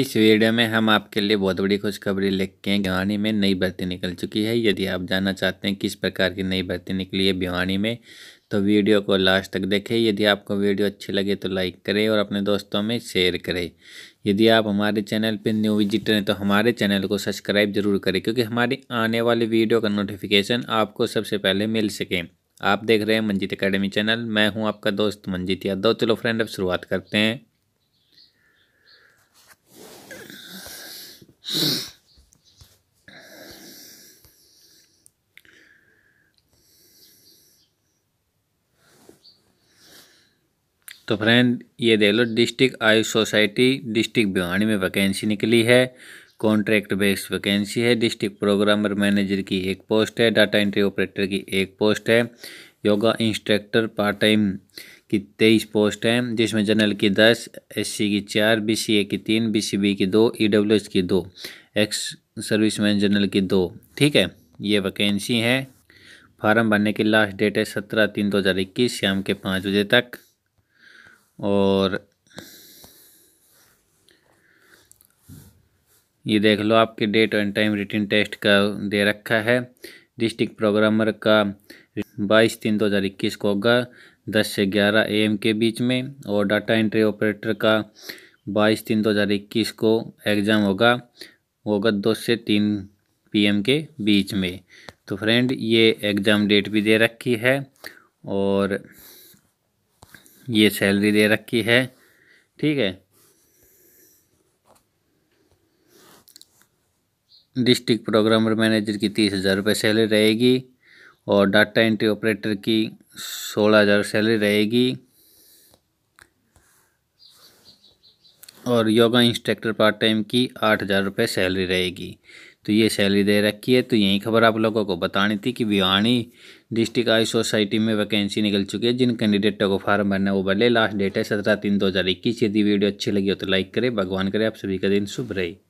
इस वीडियो में हम आपके लिए बहुत बड़ी खुशखबरी लिख के भिवानी में नई भर्ती निकल चुकी है यदि आप जानना चाहते हैं किस प्रकार की नई भर्ती निकली है भिवानी में तो वीडियो को लास्ट तक देखें यदि आपको वीडियो अच्छी लगे तो लाइक करें और अपने दोस्तों में शेयर करें यदि आप हमारे चैनल पर न्यू विजिटर हैं तो हमारे चैनल को सब्सक्राइब जरूर करें क्योंकि हमारी आने वाली वीडियो का नोटिफिकेशन आपको सबसे पहले मिल सके आप देख रहे हैं मंजीत अकेडमी चैनल मैं हूँ आपका दोस्त मंजीत यादव चलो फ्रेंड अब शुरुआत करते हैं तो फ्रेंड ये लो district Ayush society district Bhiwani में वैकेंसी निकली है कॉन्ट्रैक्ट बेस्ड वैकेंसी है डिस्ट्रिक्ट प्रोग्रामर मैनेजर की एक पोस्ट है डाटा एंट्री ऑपरेटर की एक पोस्ट है योगा इंस्ट्रक्टर पार्ट टाइम की तेईस पोस्ट हैं जिसमें जनरल की दस एस की चार बी की तीन बी की दो ई e की दो एक्स सर्विसमैन जनरल की दो ठीक है ये वैकेंसी है फार्म भरने की लास्ट डेट है सत्रह तीन दो हज़ार इक्कीस शाम के पाँच बजे तक और ये देख लो आपके date and time written test का दे रखा है डिस्ट्रिक्ट प्रोग्रामर का बाईस तीन दो हज़ार इक्कीस को होगा 10 से 11 एम के बीच में और डाटा एंट्री ऑपरेटर का 22 तीन 2021 को एग्ज़ाम होगा होगा दो से तीन पीएम के बीच में तो फ्रेंड ये एग्ज़ाम डेट भी दे रखी है और ये सैलरी दे रखी है ठीक है डिस्ट्रिक्ट प्रोग्रामर मैनेजर की तीस हज़ार रुपये सैलरी रहेगी और डाटा एंट्री ऑपरेटर की सोलह हज़ार सैलरी रहेगी और योगा इंस्ट्रक्टर पार्ट टाइम की आठ हज़ार रुपये सैलरी रहेगी तो ये सैलरी दे रखी है तो यही खबर आप लोगों को बतानी थी कि भिवानी डिस्ट्रिक्ट आयुष सोसाइटी में वैकेंसी निकल चुकी है जिन कैंडिडेटों को फॉर्म भरना है वो भले लास्ट डेट है सत्रह तीन दो हज़ार इक्कीस यदि वीडियो अच्छी लगी हो तो लाइक करें भगवान करे आप सभी का दिन शुभ रहे